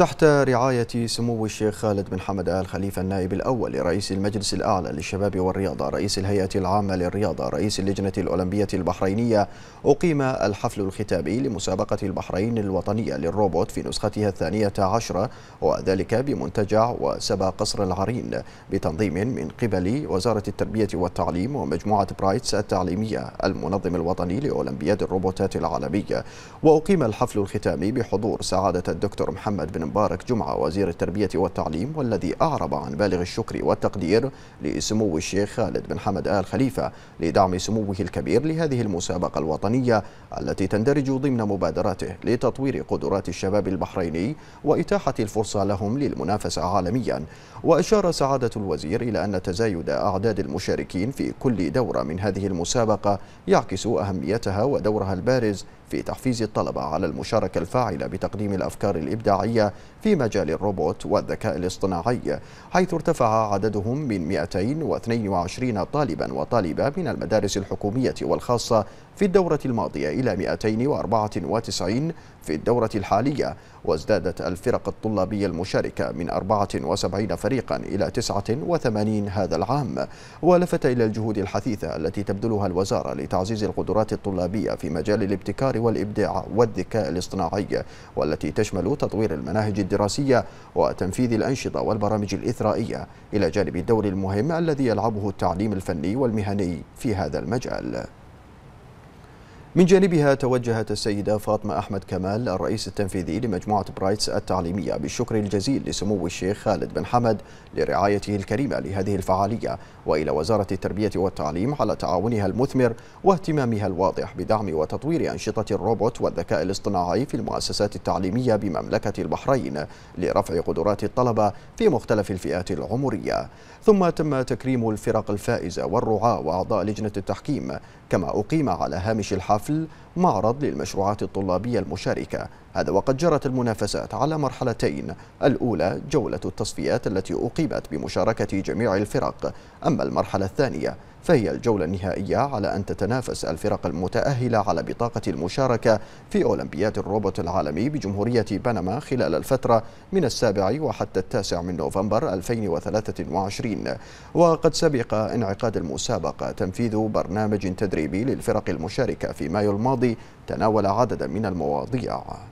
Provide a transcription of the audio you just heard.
تحت رعاية سمو الشيخ خالد بن حمد آل خليفة النائب الأول لرئيس المجلس الأعلى للشباب والرياضة رئيس الهيئة العامة للرياضة رئيس اللجنة الأولمبية البحرينية أقيم الحفل الختامي لمسابقة البحرين الوطنية للروبوت في نسختها الثانية عشرة وذلك بمنتجع وسبا قصر العرين بتنظيم من قبل وزارة التربية والتعليم ومجموعة برايتس التعليمية المنظم الوطني لأولمبياد الروبوتات العالمية وأقيم الحفل الختامي بحضور سعادة الدكتور محمد بن مبارك جمعة وزير التربية والتعليم والذي أعرب عن بالغ الشكر والتقدير لسمو الشيخ خالد بن حمد آل خليفة لدعم سموه الكبير لهذه المسابقة الوطنية التي تندرج ضمن مبادراته لتطوير قدرات الشباب البحريني وإتاحة الفرصة لهم للمنافسة عالميا وأشار سعادة الوزير إلى أن تزايد أعداد المشاركين في كل دورة من هذه المسابقة يعكس أهميتها ودورها البارز في تحفيز الطلبة على المشاركة الفاعلة بتقديم الأفكار الإبداعية في مجال الروبوت والذكاء الاصطناعي حيث ارتفع عددهم من 222 طالبا وطالبة من المدارس الحكومية والخاصة في الدورة الماضية إلى 294 في الدورة الحالية وازدادت الفرق الطلابية المشاركة من 74 فريقا إلى 89 هذا العام ولفت إلى الجهود الحثيثة التي تبذلها الوزارة لتعزيز القدرات الطلابية في مجال الابتكار والإبداع والذكاء الاصطناعي والتي تشمل تطوير المناهج الدراسية وتنفيذ الأنشطة والبرامج الإثرائية إلى جانب الدور المهم الذي يلعبه التعليم الفني والمهني في هذا المجال من جانبها توجهت السيدة فاطمة أحمد كمال الرئيس التنفيذي لمجموعة برايتس التعليمية بالشكر الجزيل لسمو الشيخ خالد بن حمد لرعايته الكريمة لهذه الفعالية وإلى وزارة التربية والتعليم على تعاونها المثمر واهتمامها الواضح بدعم وتطوير أنشطة الروبوت والذكاء الاصطناعي في المؤسسات التعليمية بمملكة البحرين لرفع قدرات الطلبة في مختلف الفئات العمرية ثم تم تكريم الفرق الفائزة والرعاة وأعضاء لجنة التحكيم كما أقيم على هامش الحافل حفل معرض للمشروعات الطلابية المشاركة هذا وقد جرت المنافسات على مرحلتين الأولى جولة التصفيات التي أقيمت بمشاركة جميع الفرق أما المرحلة الثانية فهي الجولة النهائية على أن تتنافس الفرق المتأهلة على بطاقة المشاركة في أولمبياد الروبوت العالمي بجمهورية بنما خلال الفترة من السابع وحتى التاسع من نوفمبر 2023 وقد سبق انعقاد المسابقة تنفيذ برنامج تدريبي للفرق المشاركة في مايو الماضي تناول عددا من المواضيع